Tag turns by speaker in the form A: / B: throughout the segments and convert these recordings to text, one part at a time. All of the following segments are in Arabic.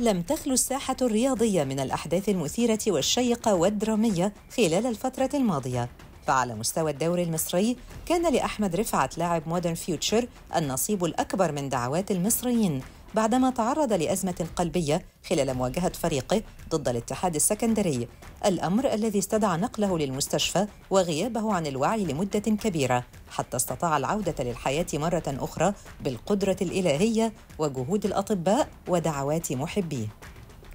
A: لم تخلو الساحة الرياضية من الأحداث المثيرة والشيقة والدرامية خلال الفترة الماضية فعلى مستوى الدوري المصري كان لأحمد رفعت لاعب مودرن فيوتشر النصيب الأكبر من دعوات المصريين بعدما تعرض لأزمة قلبية خلال مواجهة فريقه ضد الاتحاد السكندري الأمر الذي استدعى نقله للمستشفى وغيابه عن الوعي لمدة كبيرة حتى استطاع العودة للحياة مرة أخرى بالقدرة الإلهية وجهود الأطباء ودعوات محبيه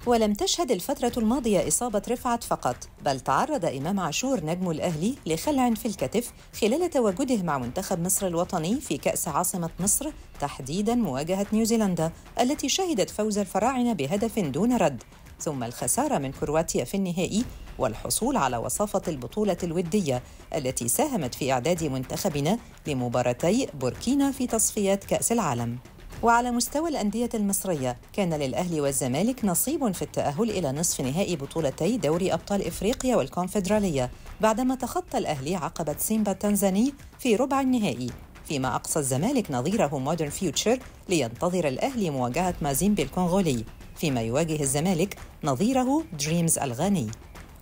A: ولم تشهد الفترة الماضية إصابة رفعت فقط بل تعرض إمام عاشور نجم الأهلي لخلع في الكتف خلال تواجده مع منتخب مصر الوطني في كأس عاصمة مصر تحديدا مواجهة نيوزيلندا التي شهدت فوز الفراعنة بهدف دون رد ثم الخسارة من كرواتيا في النهائي والحصول على وصافة البطولة الودية التي ساهمت في إعداد منتخبنا لمباراتي بوركينا في تصفيات كأس العالم وعلى مستوى الأندية المصرية كان للأهلي والزمالك نصيب في التأهل إلى نصف نهائي بطولتي دوري أبطال إفريقيا والكونفدرالية بعدما تخطى الأهلي عقبة سيمبا التنزاني في ربع النهائي فيما أقصى الزمالك نظيره مودرن فيوتشر لينتظر الأهلي مواجهة مازيمبي الكونغولي فيما يواجه الزمالك نظيره دريمز الغاني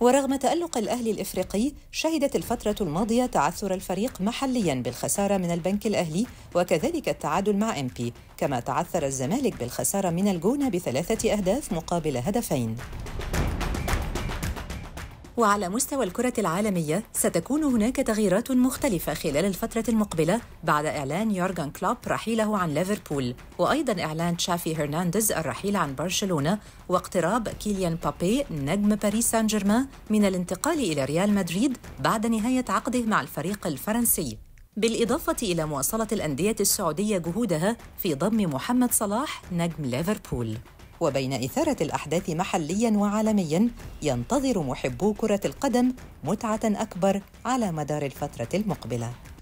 A: ورغم تألق الأهلي الإفريقي شهدت الفترة الماضية تعثر الفريق محليا بالخسارة من البنك الأهلي وكذلك التعادل مع إمبي كما تعثر الزمالك بالخسارة من الجونة بثلاثة أهداف مقابل هدفين وعلى مستوى الكرة العالمية ستكون هناك تغييرات مختلفة خلال الفترة المقبلة بعد إعلان يورغن كلوب رحيله عن ليفربول وأيضا إعلان تشافي هرنانديز الرحيل عن برشلونة واقتراب كيليان بابي نجم باريس سان جيرمان من الانتقال إلى ريال مدريد بعد نهاية عقده مع الفريق الفرنسي بالإضافة إلى مواصلة الأندية السعودية جهودها في ضم محمد صلاح نجم ليفربول وبين إثارة الأحداث محليا وعالميا ينتظر محبو كرة القدم متعة أكبر على مدار الفترة المقبلة